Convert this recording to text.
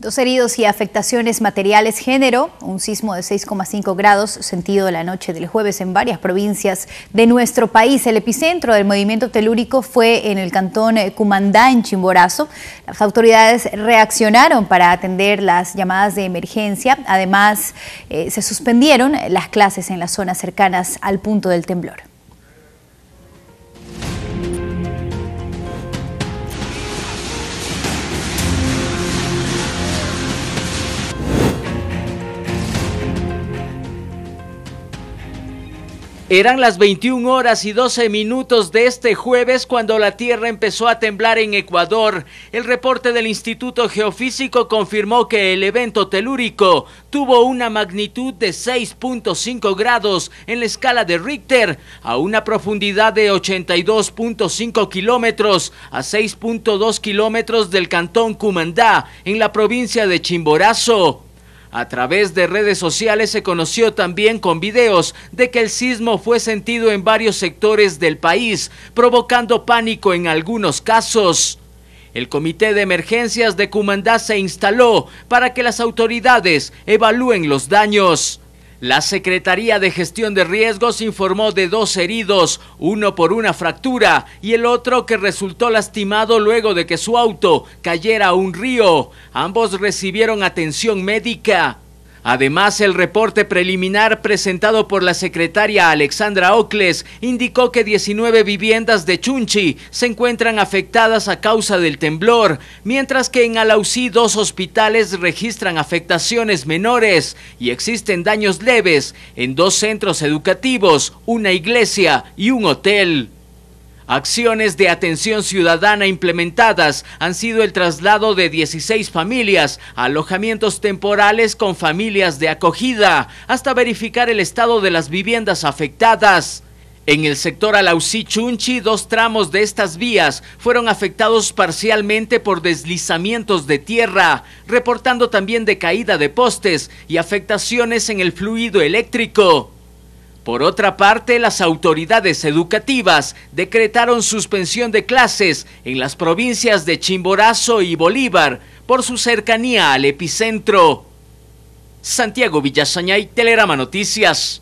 Dos heridos y afectaciones materiales género, un sismo de 6,5 grados sentido la noche del jueves en varias provincias de nuestro país. El epicentro del movimiento telúrico fue en el cantón eh, Cumandá, en Chimborazo. Las autoridades reaccionaron para atender las llamadas de emergencia. Además, eh, se suspendieron las clases en las zonas cercanas al punto del temblor. Eran las 21 horas y 12 minutos de este jueves cuando la Tierra empezó a temblar en Ecuador. El reporte del Instituto Geofísico confirmó que el evento telúrico tuvo una magnitud de 6.5 grados en la escala de Richter, a una profundidad de 82.5 kilómetros, a 6.2 kilómetros del cantón Cumandá, en la provincia de Chimborazo. A través de redes sociales se conoció también con videos de que el sismo fue sentido en varios sectores del país, provocando pánico en algunos casos. El Comité de Emergencias de Cumandá se instaló para que las autoridades evalúen los daños. La Secretaría de Gestión de Riesgos informó de dos heridos, uno por una fractura y el otro que resultó lastimado luego de que su auto cayera a un río. Ambos recibieron atención médica. Además, el reporte preliminar presentado por la secretaria Alexandra Ocles indicó que 19 viviendas de Chunchi se encuentran afectadas a causa del temblor, mientras que en Alausí dos hospitales registran afectaciones menores y existen daños leves en dos centros educativos, una iglesia y un hotel. Acciones de atención ciudadana implementadas han sido el traslado de 16 familias a alojamientos temporales con familias de acogida, hasta verificar el estado de las viviendas afectadas. En el sector Alausí-Chunchi, dos tramos de estas vías fueron afectados parcialmente por deslizamientos de tierra, reportando también de caída de postes y afectaciones en el fluido eléctrico. Por otra parte, las autoridades educativas decretaron suspensión de clases en las provincias de Chimborazo y Bolívar por su cercanía al epicentro. Santiago Villasañay, Telerama Noticias.